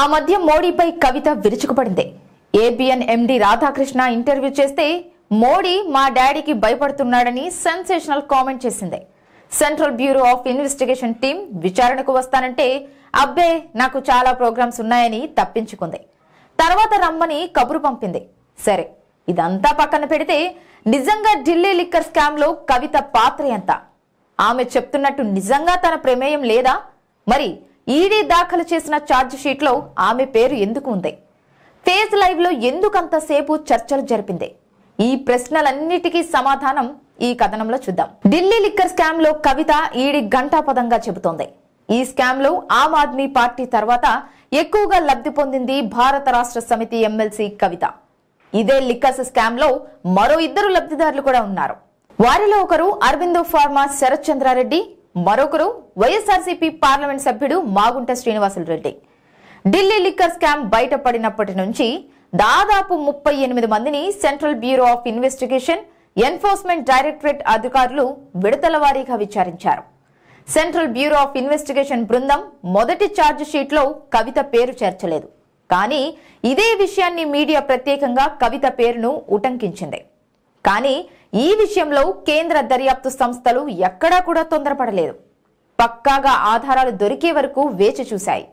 ఆ మధ్య మోడీపై కవిత విరుచుకుపడింది ఏబిఎన్ ఎండి రాధాకృష్ణ ఇంటర్వ్యూ చేస్తే మోడీ మా డాడీకి భయపడుతున్నాడని సెన్సేషనల్ కామెంట్ చేసింది Central Bureau of Investigation team విచారణకు వస్తానంటే అబ్బే నాకు చాలా ప్రోగ్రామ్స్ ఉన్నాయని తప్పించుకుంది తర్వాత రమ్మని కబురు పంపింది సరే ఇదంతా పక్కన పెడితే నిజంగా ఢిల్లీ లిక్కర్ స్కామ్లో కవిత పాత్ర ఎంత ఆమె చెప్తున్నట్టు నిజంగా తన ప్రమేయం లేదా మరి ఈడీ దాఖలు చేసిన ఛార్జ్షీట్లో ఆమె పేరు ఎందుకు ఉంది ఫేజ్ లైవ్లో ఎందుకంతసేపు చర్చలు జరిపింది ఈ ప్రశ్నలన్నిటికీ సమాధానం ఈ కథనంలో చూద్దాం ఢిల్లీ లిక్కర్ స్కామ్లో కవిత ఈడీ పదంగా చెబుతోంది ఈ స్కామ్లో ఆమ్ ఆద్మీ పార్టీ తర్వాత ఎక్కువగా లబ్ధి పొందింది భారత రాష్ట్ర సమితి ఎమ్మెల్సీ కవిత ఇదే లిక్కర్స్ స్కామ్లో మరో ఇద్దరు లబ్ధిదారులు కూడా ఉన్నారు వారిలో ఒకరు అరవిందో ఫార్మా శరత్ చంద్రారెడ్డి మరొకరు వైఎస్ఆర్సీపీ పార్లమెంట్ సభ్యుడు మాగుంట శ్రీనివాసులు రెడ్డి ఢిల్లీ లిక్కర్ స్కామ్ బయటపడినప్పటి నుంచి దాదాపు ముప్పై ఎనిమిది మందిని Central Bureau of Investigation Enforcement Directorate అధికారులు విడతల వారీగా విచారించారు సెంట్రల్ బ్యూరో ఆఫ్ ఇన్వెస్టిగేషన్ బృందం మొదటి ఛార్జ్ షీట్లో కవిత పేరు చేర్చలేదు కానీ ఇదే విషయాన్ని మీడియా ప్రత్యేకంగా కవిత పేరును ఉటంకించింది కానీ ఈ విషయంలో కేంద్ర దర్యాప్తు సంస్థలు ఎక్కడా కూడా తొందరపడలేదు పక్కాగా ఆధారాలు దొరికే వరకు వేచి చూశాయి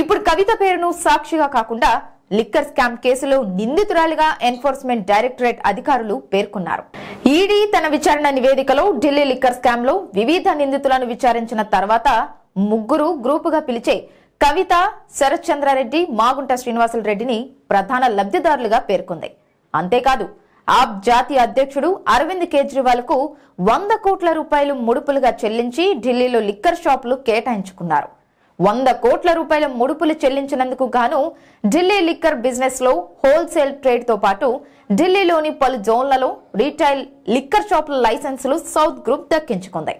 ఇప్పుడు కవిత పేరును సాక్షిగా కాకుండా లిక్కర్ స్కామ్ కేసులో నిందితురాలిగా ఎన్ఫోర్స్మెంట్ డైరెక్టరేట్ అధికారులు పేర్కొన్నారు ఈడీ తన విచారణ నివేదికలో ఢిల్లీ లిక్కర్ స్కామ్ లో వివిధ నిందితులను విచారించిన తర్వాత ముగ్గురు గ్రూపుగా పిలిచే కవిత శరత్ చంద్రారెడ్డి మాగుంట శ్రీనివాసులు రెడ్డిని ప్రధాన లబ్ధిదారులుగా పేర్కొంది అంతేకాదు ఆప్ జాతీయ అధ్యక్షుడు అరవింద్ కేజ్రీవాల్ కు వంద కోట్ల రూపాయలు ముడుపులుగా చెల్లించి ఢిల్లీలో లిక్కర్ షాపులు కేటాయించుకున్నారు వంద కోట్ల రూపాయల ముడుపులు చెల్లించినందుకు గాను ఢిల్లీ లిక్కర్ బిజినెస్ లో హోల్సేల్ ట్రేడ్ తో పాటు ఢిల్లీలోని పలు జోన్లలో రీటైల్ లిక్కర్ షాపుల లైసెన్సులు సౌత్ గ్రూప్ దక్కించుకుంది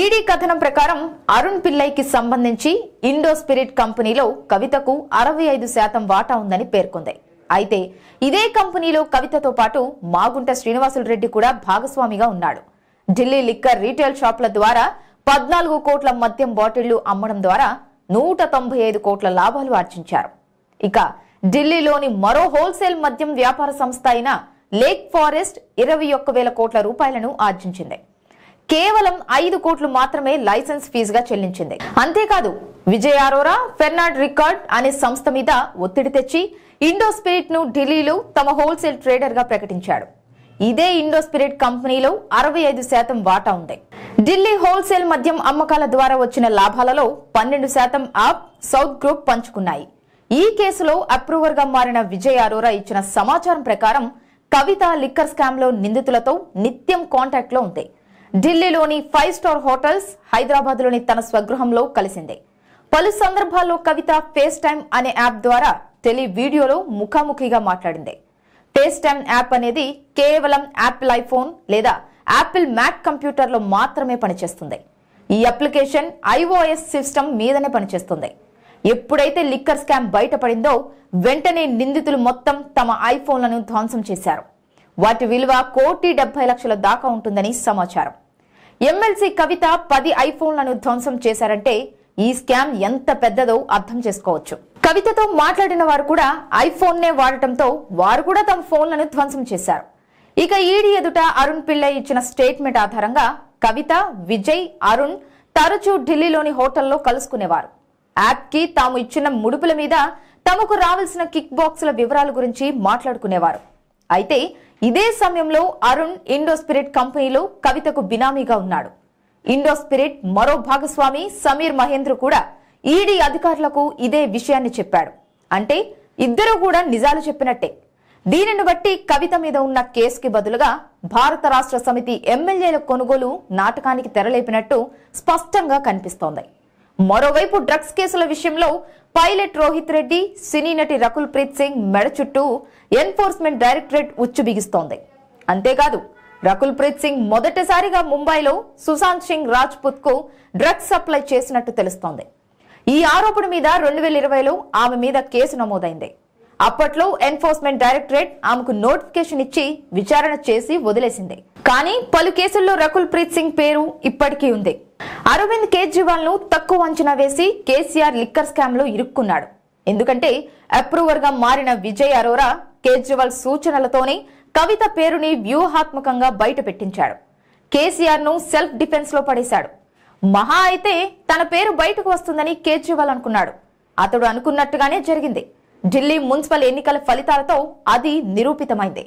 ఈడీ కథనం ప్రకారం అరుణ్ పిల్లైకి సంబంధించి ఇండో స్పిరిట్ కంపెనీలో కవితకు అరవై ఐదు శాతం వాటా ఉందని పేర్కొంది అయితే ఇదే కంపెనీలో కవితతో పాటు మాగుంట శ్రీనివాసులు రెడ్డి కూడా భాగస్వామిగా ఉన్నాడు ఢిల్లీ లిక్కర్ రీటైల్ షాప్ల ద్వారా పద్నాలుగు కోట్ల మద్యం బాటిళ్లు అమ్మడం ద్వారా నూట తొంభై ఐదు కోట్ల లాభాలు ఆర్జించారు ఇక ఢిల్లీలోని మరో హోల్సేల్ మద్యం వ్యాపార సంస్థ అయిన లేక్ ఫారెస్ట్ ఇరవై ఒక్క వేల కోట్ల రూపాయలను ఆర్జించింది కేవలం ఐదు కోట్లు మాత్రమే లైసెన్స్ ఫీజుగా చెల్లించింది అంతేకాదు విజయ్ అరోరా ఫెర్నాడ్ రికార్డ్ అనే సంస్థ మీద ఒత్తిడి తెచ్చి ఇండో స్పిరిట్ ను ఢిల్లీలో తమ హోల్సేల్ ట్రేడర్ గా ప్రకటించాడు ఇదే ఇండో స్పిరిట్ కంపెనీలో అరవై ఐదు శాతం వాటా ఉంది ఢిల్లీ హోల్సేల్ మద్యం అమ్మకాల ద్వారా వచ్చిన లాభాలలో పన్నెండు శాతం ఆప్ సౌత్ గ్రూప్ పంచుకున్నాయి ఈ కేసులో అప్రూవర్ గా మారిన విజయ్ అరోరా ఇచ్చిన సమాచారం ప్రకారం కవిత లిక్కర్ స్కామ్ లో నిందితులతో నిత్యం కాంటాక్ట్ లో ఉంది ఢిల్లీలోని ఫైవ్ స్టార్ హోటల్స్ హైదరాబాద్లోని తన స్వగృహంలో కలిసింది పలు సందర్భాల్లో కవిత ఫేస్ టైమ్ అనే యాప్ ద్వారా టెలి వీడియోలో ముఖాముఖిగా మాట్లాడింది టేస్ట్ టైమ్ యాప్ అనేది కేవలం యాపిల్ ఐఫోన్ లేదా యాపిల్ మ్యాక్ కంప్యూటర్లో మాత్రమే పనిచేస్తుంది ఈ అప్లికేషన్ ఐఓఎస్ సిస్టమ్ మీదనే పనిచేస్తుంది ఎప్పుడైతే లిక్కర్ స్కామ్ బయటపడిందో వెంటనే నిందితులు మొత్తం తమ ఐఫోన్లను ధ్వంసం చేశారు వాటి విలువ కోటి డెబ్బై లక్షల దాకా ఉంటుందని సమాచారం ఎమ్మెల్సీ కవిత పది ఐఫోన్లను ధ్వంసం చేశారంటే ఈ స్కామ్ ఎంత పెద్దదో అర్థం చేసుకోవచ్చు కవితతో మాట్లాడిన వారు కూడా ఐఫోన్నే వాడటంతో వారు కూడా తమ ఫోన్లను ధ్వంసం చేశారు ఇక ఈడీ ఎదుట అరుణ్ పిళ్ళ ఇచ్చిన స్టేట్మెంట్ ఆధారంగా కవిత విజయ్ అరుణ్ తరచూ ఢిల్లీలోని హోటల్లో కలుసుకునేవారు యాప్కి తాము ఇచ్చిన ముడుపుల మీద తమకు రావాల్సిన కిక్ బాక్సుల వివరాల గురించి మాట్లాడుకునేవారు అయితే ఇదే సమయంలో అరుణ్ ఇండో స్పిరిట్ కంపెనీలో కవితకు బినామీగా ఉన్నాడు ఇండో స్పిరిట్ మరో భాగస్వామి సమీర్ మహేంద్ర కూడా ఈడీ అధికారులకు ఇదే విషయాన్ని చెప్పాడు అంటే ఇద్దరు కూడా నిజాలు చెప్పినట్టే దీనిని బట్టి కవిత మీద ఉన్న కేసుకి బదులుగా భారత రాష్ట్ర సమితి ఎమ్మెల్యేల కొనుగోలు నాటకానికి తెరలేపినట్టు స్పష్టంగా కనిపిస్తోంది మరోవైపు డ్రగ్స్ కేసుల విషయంలో పైలట్ రోహిత్ రెడ్డి సినీ నటి రకుల్ ప్రీత్ సింగ్ మెడ చుట్టూ ఎన్ఫోర్స్మెంట్ డైరెక్టరేట్ ఉచ్చు బిగిస్తోంది అంతేకాదు రకుల్ ప్రీత్ సింగ్ మొదటిసారిగా ముంబైలో సుశాంత్ సింగ్ రాజ్పుత్ కు డ్రగ్స్ సప్లై చేసినట్టు తెలుస్తోంది ఈ ఆరోపణ మీద రెండు వేల ఇరవైలో ఆమె మీద కేసు నమోదైంది అప్పట్లో ఎన్ఫోర్స్మెంట్ డైరెక్టరేట్ ఆమెకు నోటిఫికేషన్ ఇచ్చి విచారణ చేసి వదిలేసింది కానీ పలు కేసుల్లో రకుల్ ప్రీత్ సింగ్ పేరు ఇప్పటికీ ఉంది అరవింద్ కేజ్రీవాల్ ను తక్కువ అంచనా వేసి కేసీఆర్ లిక్కర్ స్కామ్ లో ఇరుక్కున్నాడు ఎందుకంటే అప్రూవర్ గా మారిన విజయ్ అరోరా కేజ్రీవాల్ సూచనలతోనే కవిత పేరుని వ్యూహాత్మకంగా బయట పెట్టించాడు కేసీఆర్ ను సెల్ఫ్ డిఫెన్స్ లో పడేశాడు మహా అయితే తన పేరు బయటకు వస్తుందని కేజ్రీవాల్ అనుకున్నాడు అతడు అనుకున్నట్టుగానే జరిగింది ఢిల్లీ మున్సిపల్ ఎన్నికల ఫలితాలతో అది నిరూపితమైంది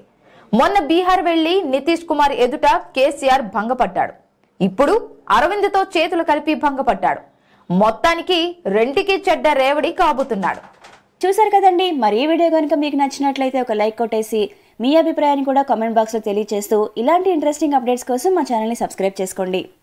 మొన్న బీహార్ వెళ్లి నితీష్ కుమార్ ఎదుట కేసీఆర్ భంగపడ్డాడు ఇప్పుడు అరవింద్తో చేతులు కలిపి భంగపడ్డాడు మొత్తానికి రెంటికి చెడ్డ రేవడి కాబోతున్నాడు చూసారు కదండి మరి ఈ వీడియో కనుక మీకు నచ్చినట్లయితే ఒక లైక్ కొట్టేసి మీ అభిప్రాయాన్ని కూడా కామెంట్ బాక్స్లో తెలియజేస్తూ ఇలాంటి ఇంట్రెస్టింగ్ అప్డేట్స్ కోసం మా ఛానల్ని సబ్స్క్రైబ్ చేసుకోండి